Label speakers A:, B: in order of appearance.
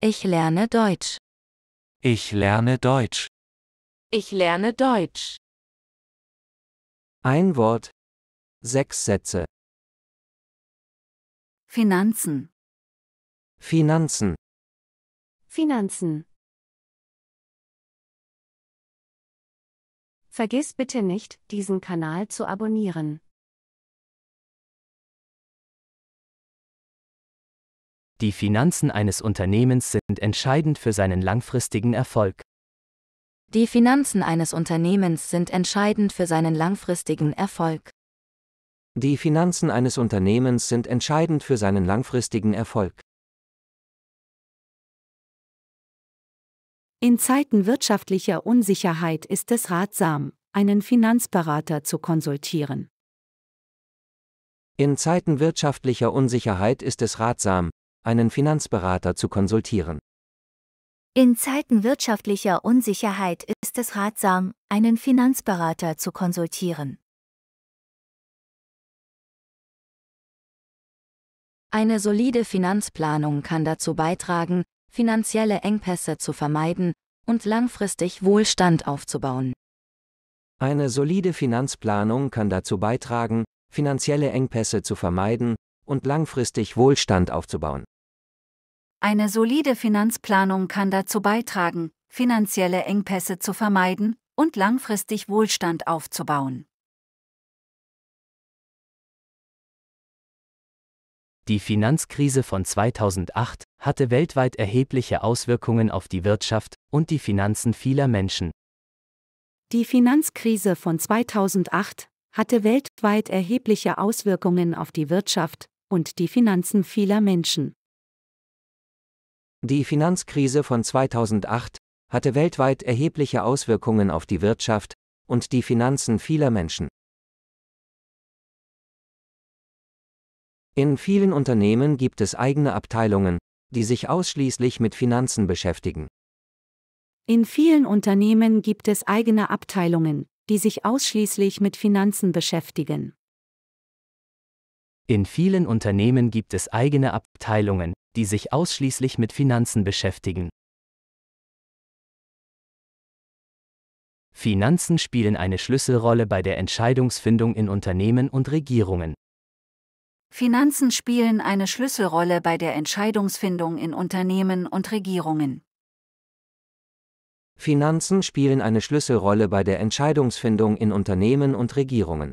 A: Ich lerne Deutsch. Ich lerne Deutsch. Ich lerne Deutsch. Ein Wort. Sechs Sätze. Finanzen. Finanzen. Finanzen. Vergiss bitte nicht, diesen Kanal zu abonnieren.
B: Die Finanzen eines Unternehmens sind entscheidend für seinen langfristigen Erfolg.
C: Die Finanzen eines Unternehmens sind entscheidend für seinen langfristigen Erfolg.
B: Die Finanzen eines Unternehmens sind entscheidend für seinen langfristigen Erfolg.
C: In Zeiten wirtschaftlicher Unsicherheit ist es ratsam, einen Finanzberater zu konsultieren.
B: In Zeiten wirtschaftlicher Unsicherheit ist es ratsam, einen Finanzberater zu konsultieren.
A: In Zeiten wirtschaftlicher Unsicherheit ist es ratsam, einen Finanzberater zu konsultieren. Eine solide Finanzplanung kann dazu beitragen, finanzielle Engpässe
C: zu vermeiden und langfristig Wohlstand aufzubauen.
B: Eine solide Finanzplanung kann dazu beitragen, finanzielle Engpässe zu vermeiden und langfristig Wohlstand aufzubauen.
C: Eine solide Finanzplanung kann
A: dazu beitragen, finanzielle Engpässe zu vermeiden und langfristig Wohlstand aufzubauen.
B: Die Finanzkrise von 2008 hatte weltweit erhebliche Auswirkungen auf die Wirtschaft und die Finanzen vieler Menschen.
C: Die Finanzkrise von 2008 hatte weltweit erhebliche Auswirkungen auf die Wirtschaft und die Finanzen vieler Menschen.
B: Die Finanzkrise von 2008 hatte weltweit erhebliche Auswirkungen auf die Wirtschaft und die Finanzen vieler Menschen. In vielen Unternehmen gibt es eigene Abteilungen, die sich ausschließlich mit Finanzen beschäftigen.
C: In vielen Unternehmen gibt es eigene Abteilungen, die sich ausschließlich mit Finanzen beschäftigen.
B: In vielen Unternehmen gibt es eigene Abteilungen, die sich ausschließlich mit Finanzen beschäftigen. Finanzen spielen eine Schlüsselrolle bei der Entscheidungsfindung in Unternehmen und Regierungen.
A: Finanzen
C: spielen eine Schlüsselrolle bei der Entscheidungsfindung in Unternehmen und Regierungen.
B: Finanzen spielen eine Schlüsselrolle bei der Entscheidungsfindung in Unternehmen und Regierungen.